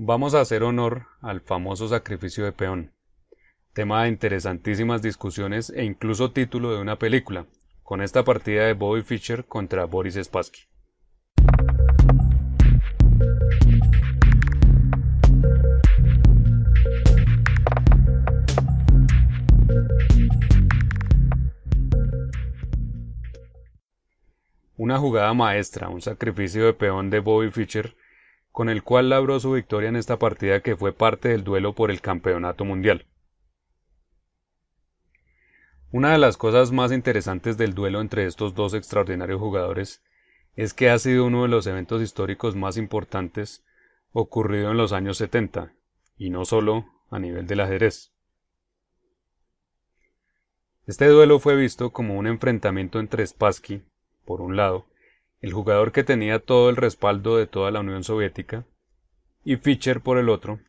Vamos a hacer honor al famoso sacrificio de peón, tema de interesantísimas discusiones e incluso título de una película, con esta partida de Bobby Fischer contra Boris Spassky. Una jugada maestra, un sacrificio de peón de Bobby Fischer con el cual labró su victoria en esta partida que fue parte del duelo por el Campeonato Mundial. Una de las cosas más interesantes del duelo entre estos dos extraordinarios jugadores es que ha sido uno de los eventos históricos más importantes ocurrido en los años 70, y no solo a nivel del ajedrez. Este duelo fue visto como un enfrentamiento entre Spassky, por un lado, el jugador que tenía todo el respaldo de toda la Unión Soviética, y Fischer por el otro,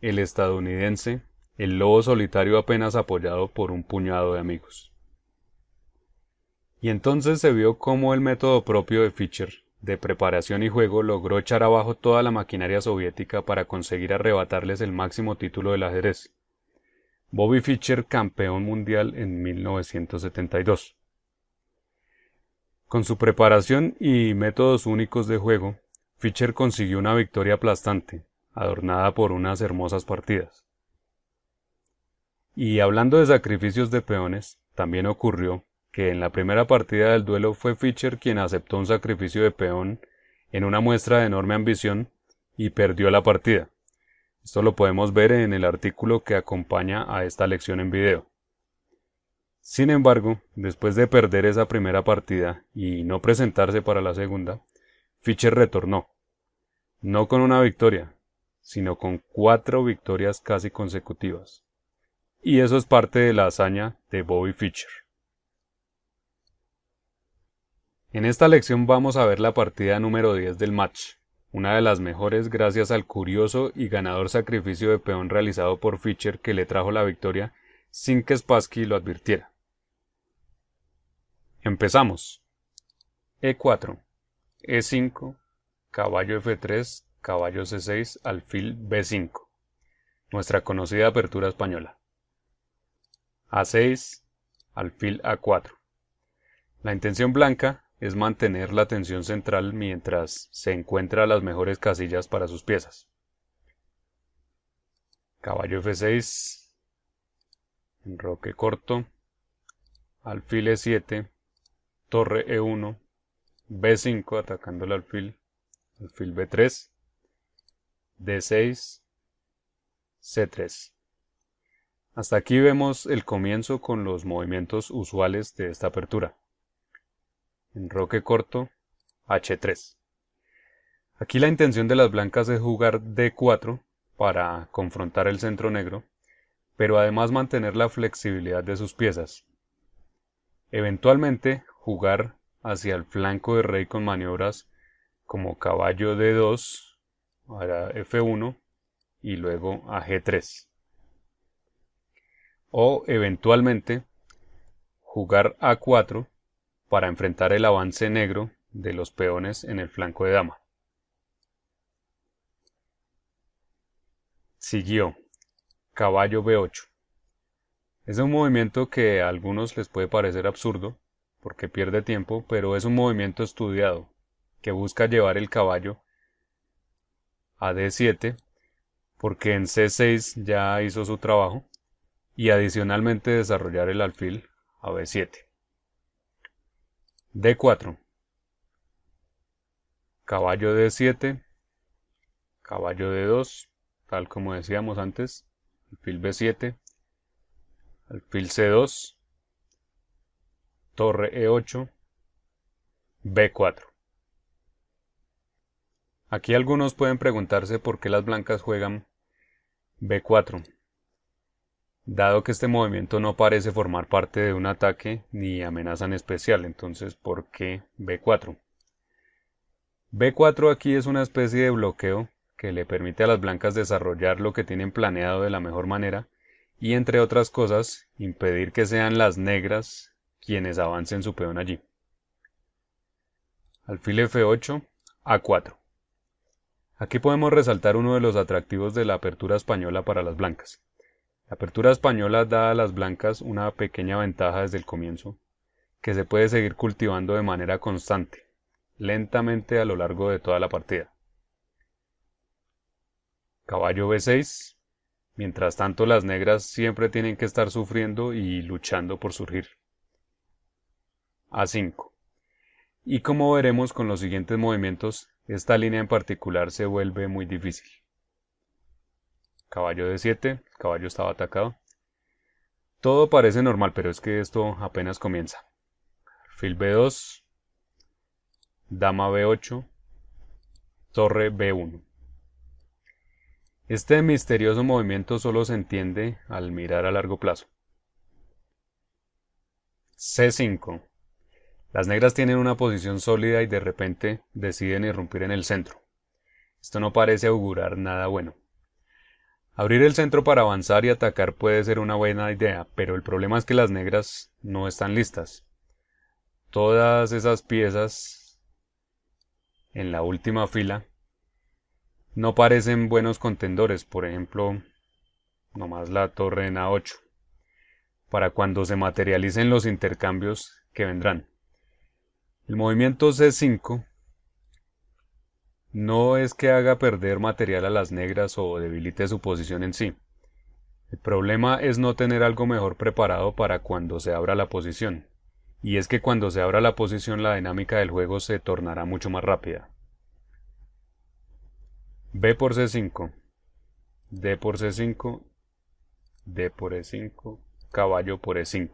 el estadounidense, el lobo solitario apenas apoyado por un puñado de amigos. Y entonces se vio cómo el método propio de Fischer, de preparación y juego, logró echar abajo toda la maquinaria soviética para conseguir arrebatarles el máximo título del ajedrez. Bobby Fischer, campeón mundial en 1972. Con su preparación y métodos únicos de juego, Fischer consiguió una victoria aplastante, adornada por unas hermosas partidas. Y hablando de sacrificios de peones, también ocurrió que en la primera partida del duelo fue Fischer quien aceptó un sacrificio de peón en una muestra de enorme ambición y perdió la partida. Esto lo podemos ver en el artículo que acompaña a esta lección en video. Sin embargo, después de perder esa primera partida y no presentarse para la segunda, Fischer retornó, no con una victoria, sino con cuatro victorias casi consecutivas. Y eso es parte de la hazaña de Bobby Fischer. En esta lección vamos a ver la partida número 10 del match, una de las mejores gracias al curioso y ganador sacrificio de peón realizado por Fischer que le trajo la victoria sin que Spassky lo advirtiera. Empezamos. E4, E5, caballo F3, caballo C6, alfil B5. Nuestra conocida apertura española. A6, alfil A4. La intención blanca es mantener la tensión central mientras se encuentra las mejores casillas para sus piezas. Caballo F6, enroque corto, alfil E7, torre E1, B5 atacando el alfil, alfil B3, D6, C3. Hasta aquí vemos el comienzo con los movimientos usuales de esta apertura. Enroque corto, H3. Aquí la intención de las blancas es jugar D4 para confrontar el centro negro, pero además mantener la flexibilidad de sus piezas. Eventualmente jugar hacia el flanco de rey con maniobras como caballo D2, para F1 y luego a G3. O eventualmente jugar A4 para enfrentar el avance negro de los peones en el flanco de dama. Siguió caballo B8. Es un movimiento que a algunos les puede parecer absurdo, porque pierde tiempo, pero es un movimiento estudiado, que busca llevar el caballo a D7, porque en C6 ya hizo su trabajo, y adicionalmente desarrollar el alfil a B7. D4. Caballo D7, caballo D2, tal como decíamos antes, alfil B7, alfil C2, torre E8, B4. Aquí algunos pueden preguntarse por qué las blancas juegan B4, dado que este movimiento no parece formar parte de un ataque ni amenaza en especial, entonces ¿por qué B4? B4 aquí es una especie de bloqueo que le permite a las blancas desarrollar lo que tienen planeado de la mejor manera y entre otras cosas impedir que sean las negras quienes avancen su peón allí. Alfil F8, A4. Aquí podemos resaltar uno de los atractivos de la apertura española para las blancas. La apertura española da a las blancas una pequeña ventaja desde el comienzo, que se puede seguir cultivando de manera constante, lentamente a lo largo de toda la partida. Caballo B6. Mientras tanto, las negras siempre tienen que estar sufriendo y luchando por surgir a 5. Y como veremos con los siguientes movimientos, esta línea en particular se vuelve muy difícil. Caballo d 7, caballo estaba atacado. Todo parece normal, pero es que esto apenas comienza. Fil B2, dama B8, torre B1. Este misterioso movimiento solo se entiende al mirar a largo plazo. C5, las negras tienen una posición sólida y de repente deciden irrumpir en el centro. Esto no parece augurar nada bueno. Abrir el centro para avanzar y atacar puede ser una buena idea, pero el problema es que las negras no están listas. Todas esas piezas en la última fila no parecen buenos contendores, por ejemplo, nomás la torre en A8, para cuando se materialicen los intercambios que vendrán. El movimiento C5 no es que haga perder material a las negras o debilite su posición en sí. El problema es no tener algo mejor preparado para cuando se abra la posición. Y es que cuando se abra la posición la dinámica del juego se tornará mucho más rápida. B por C5. D por C5. D por E5. Caballo por E5.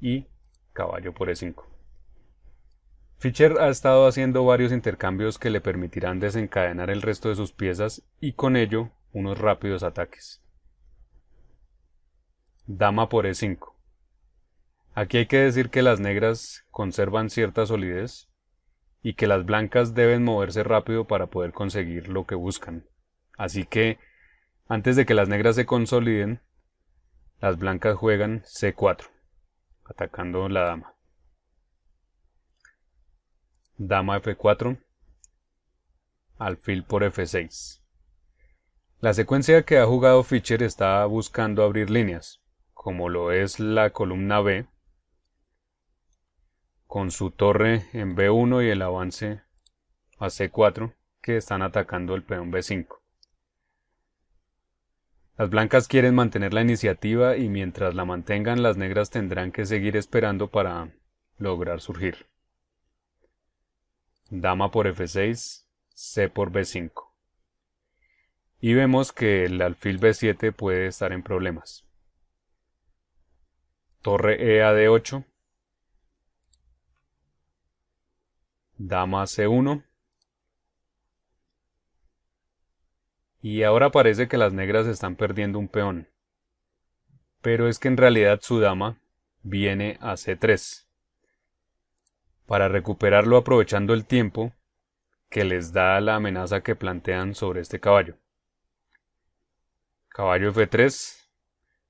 Y caballo por E5. Fischer ha estado haciendo varios intercambios que le permitirán desencadenar el resto de sus piezas y con ello unos rápidos ataques. Dama por E5. Aquí hay que decir que las negras conservan cierta solidez y que las blancas deben moverse rápido para poder conseguir lo que buscan. Así que, antes de que las negras se consoliden, las blancas juegan C4, atacando la dama dama f4, alfil por f6. La secuencia que ha jugado Fischer está buscando abrir líneas, como lo es la columna B, con su torre en B1 y el avance a C4, que están atacando el peón B5. Las blancas quieren mantener la iniciativa y mientras la mantengan las negras tendrán que seguir esperando para lograr surgir dama por f6, c por b5. Y vemos que el alfil b7 puede estar en problemas. Torre e a d8. Dama c1. Y ahora parece que las negras están perdiendo un peón. Pero es que en realidad su dama viene a c3 para recuperarlo aprovechando el tiempo que les da la amenaza que plantean sobre este caballo. Caballo F3,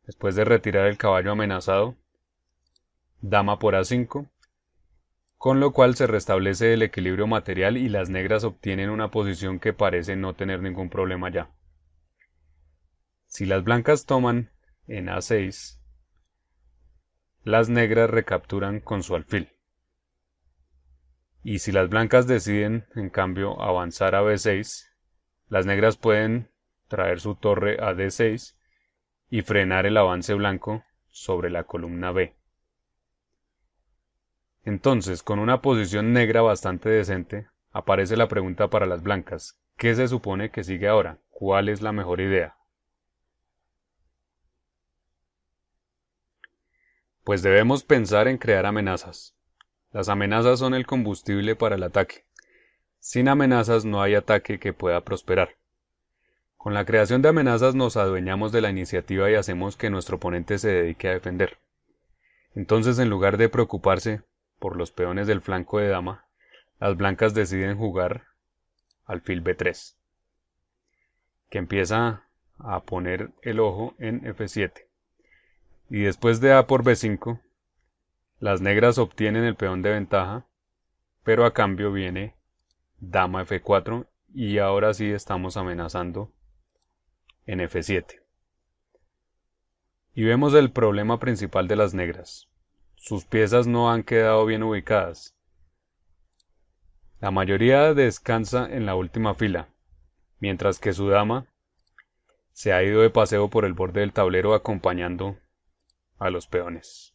después de retirar el caballo amenazado, dama por A5, con lo cual se restablece el equilibrio material y las negras obtienen una posición que parece no tener ningún problema ya. Si las blancas toman en A6, las negras recapturan con su alfil. Y si las blancas deciden, en cambio, avanzar a B6, las negras pueden traer su torre a D6 y frenar el avance blanco sobre la columna B. Entonces, con una posición negra bastante decente, aparece la pregunta para las blancas. ¿Qué se supone que sigue ahora? ¿Cuál es la mejor idea? Pues debemos pensar en crear amenazas. Las amenazas son el combustible para el ataque. Sin amenazas no hay ataque que pueda prosperar. Con la creación de amenazas nos adueñamos de la iniciativa y hacemos que nuestro oponente se dedique a defender. Entonces, en lugar de preocuparse por los peones del flanco de dama, las blancas deciden jugar al alfil b3, que empieza a poner el ojo en f7. Y después de a por b5, las negras obtienen el peón de ventaja, pero a cambio viene dama f4 y ahora sí estamos amenazando en f7. Y vemos el problema principal de las negras. Sus piezas no han quedado bien ubicadas. La mayoría descansa en la última fila, mientras que su dama se ha ido de paseo por el borde del tablero acompañando a los peones.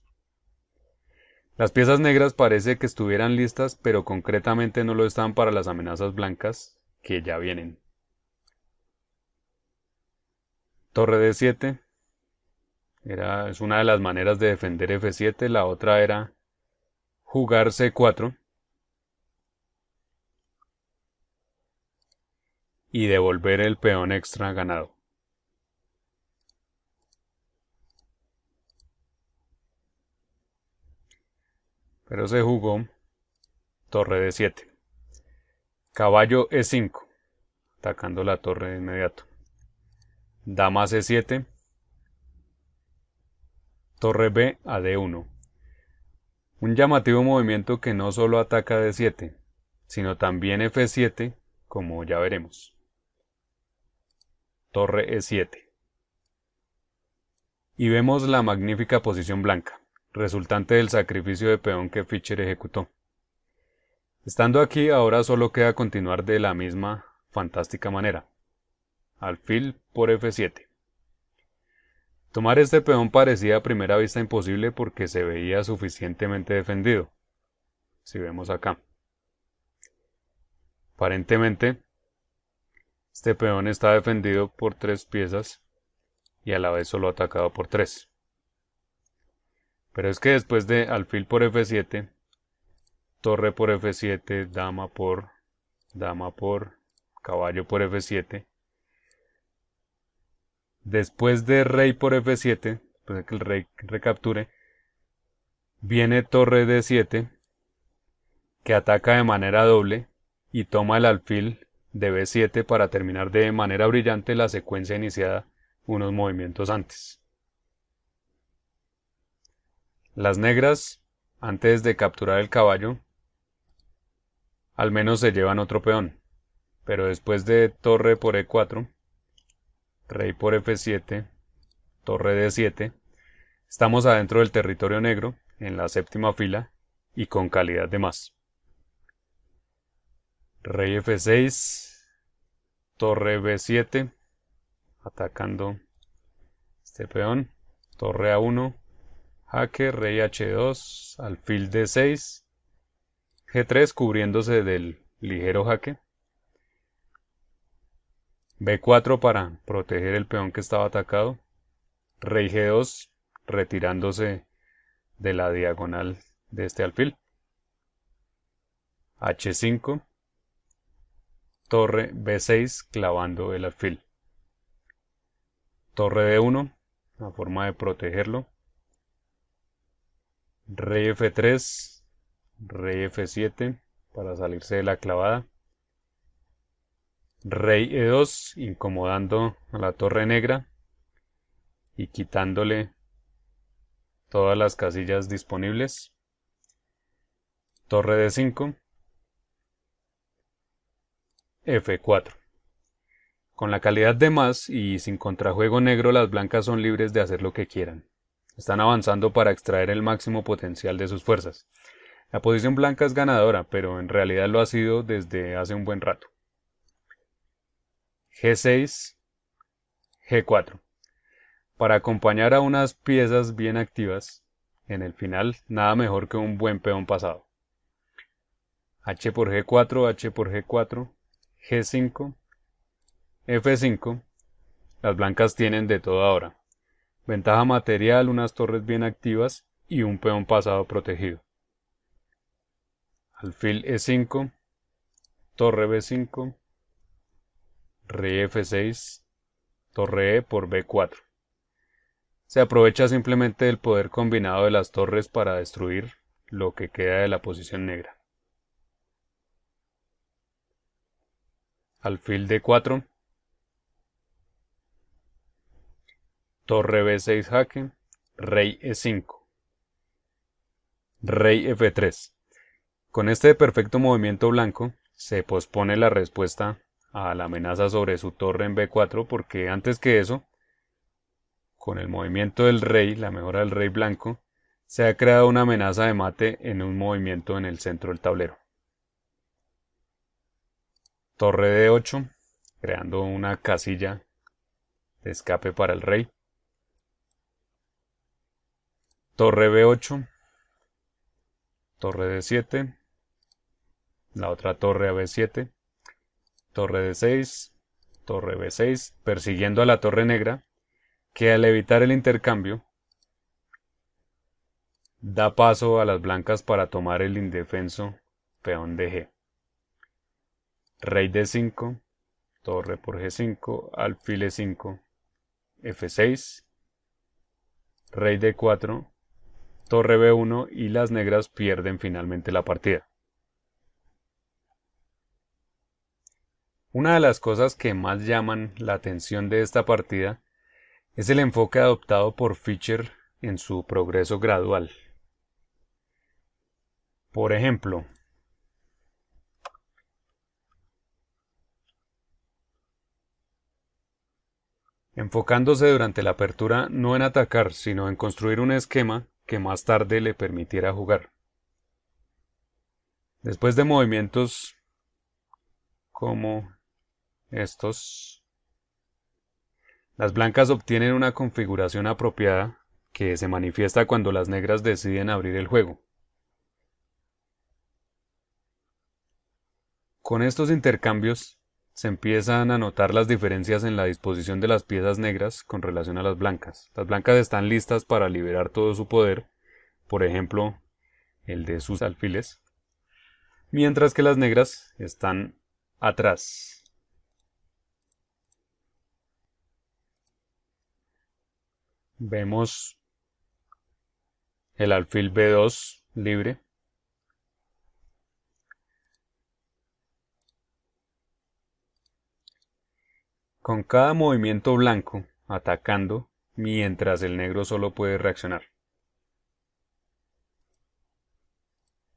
Las piezas negras parece que estuvieran listas, pero concretamente no lo están para las amenazas blancas que ya vienen. Torre D7 era, es una de las maneras de defender F7, la otra era jugar C4 y devolver el peón extra ganado. pero se jugó torre de 7. Caballo E5, atacando la torre de inmediato. Dama C7. Torre B a D1. Un llamativo movimiento que no solo ataca D7, sino también F7, como ya veremos. Torre E7. Y vemos la magnífica posición blanca resultante del sacrificio de peón que Fischer ejecutó. Estando aquí, ahora solo queda continuar de la misma fantástica manera. Alfil por F7. Tomar este peón parecía a primera vista imposible porque se veía suficientemente defendido. Si vemos acá. Aparentemente, este peón está defendido por tres piezas y a la vez solo atacado por tres. Pero es que después de alfil por f7, torre por f7, dama por, dama por, caballo por f7. Después de rey por f7, pues que el rey recapture, viene torre d7, que ataca de manera doble y toma el alfil de b7 para terminar de manera brillante la secuencia iniciada unos movimientos antes. Las negras, antes de capturar el caballo, al menos se llevan otro peón, pero después de torre por e4, rey por f7, torre d7, estamos adentro del territorio negro, en la séptima fila, y con calidad de más. Rey f6, torre b7, atacando este peón, torre a1, jaque, rey h2, alfil d6, g3 cubriéndose del ligero jaque, b4 para proteger el peón que estaba atacado, rey g2 retirándose de la diagonal de este alfil, h5, torre b6 clavando el alfil, torre d1 la forma de protegerlo, Rey F3, Rey F7 para salirse de la clavada. Rey E2 incomodando a la torre negra y quitándole todas las casillas disponibles. Torre D5. F4. Con la calidad de más y sin contrajuego negro las blancas son libres de hacer lo que quieran. Están avanzando para extraer el máximo potencial de sus fuerzas. La posición blanca es ganadora, pero en realidad lo ha sido desde hace un buen rato. G6, G4. Para acompañar a unas piezas bien activas, en el final nada mejor que un buen peón pasado. H por G4, H por G4, G5, F5. Las blancas tienen de todo ahora ventaja material, unas torres bien activas y un peón pasado protegido. Alfil E5, torre B5, Rey F6, torre E por B4. Se aprovecha simplemente el poder combinado de las torres para destruir lo que queda de la posición negra. Alfil D4, torre b6 jaque, rey e5, rey f3. Con este perfecto movimiento blanco, se pospone la respuesta a la amenaza sobre su torre en b4 porque antes que eso, con el movimiento del rey, la mejora del rey blanco, se ha creado una amenaza de mate en un movimiento en el centro del tablero. Torre d8, creando una casilla de escape para el rey torre B8, torre D7, la otra torre a B7, torre D6, torre B6, persiguiendo a la torre negra, que al evitar el intercambio, da paso a las blancas para tomar el indefenso peón de G. Rey D5, torre por G5, alfil E5, F6, rey D4, torre B1 y las negras pierden finalmente la partida. Una de las cosas que más llaman la atención de esta partida es el enfoque adoptado por Fischer en su progreso gradual. Por ejemplo, enfocándose durante la apertura no en atacar, sino en construir un esquema que más tarde le permitiera jugar. Después de movimientos como estos, las blancas obtienen una configuración apropiada que se manifiesta cuando las negras deciden abrir el juego. Con estos intercambios se empiezan a notar las diferencias en la disposición de las piezas negras con relación a las blancas. Las blancas están listas para liberar todo su poder, por ejemplo, el de sus alfiles, mientras que las negras están atrás. Vemos el alfil B2 libre, con cada movimiento blanco, atacando, mientras el negro solo puede reaccionar.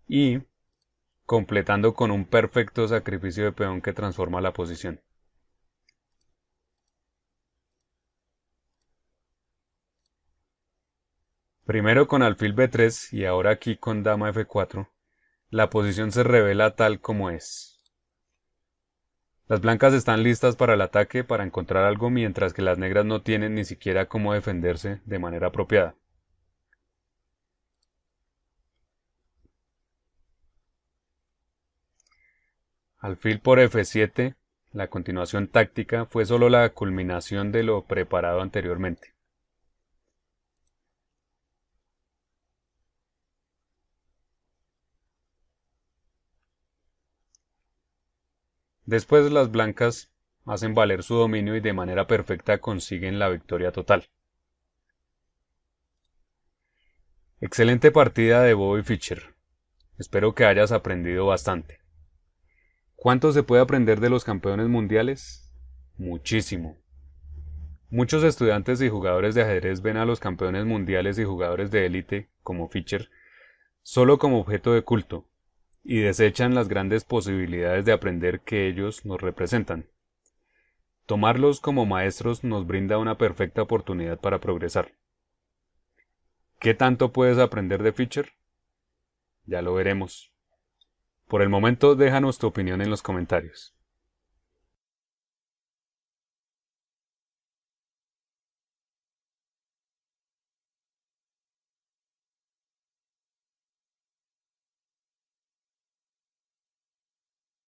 Y completando con un perfecto sacrificio de peón que transforma la posición. Primero con alfil b3 y ahora aquí con dama f4, la posición se revela tal como es. Las blancas están listas para el ataque para encontrar algo mientras que las negras no tienen ni siquiera cómo defenderse de manera apropiada. Alfil por F7, la continuación táctica fue solo la culminación de lo preparado anteriormente. Después las blancas hacen valer su dominio y de manera perfecta consiguen la victoria total. Excelente partida de Bobby Fischer. Espero que hayas aprendido bastante. ¿Cuánto se puede aprender de los campeones mundiales? Muchísimo. Muchos estudiantes y jugadores de ajedrez ven a los campeones mundiales y jugadores de élite, como Fischer, solo como objeto de culto, y desechan las grandes posibilidades de aprender que ellos nos representan. Tomarlos como maestros nos brinda una perfecta oportunidad para progresar. ¿Qué tanto puedes aprender de Fischer? Ya lo veremos. Por el momento déjanos tu opinión en los comentarios.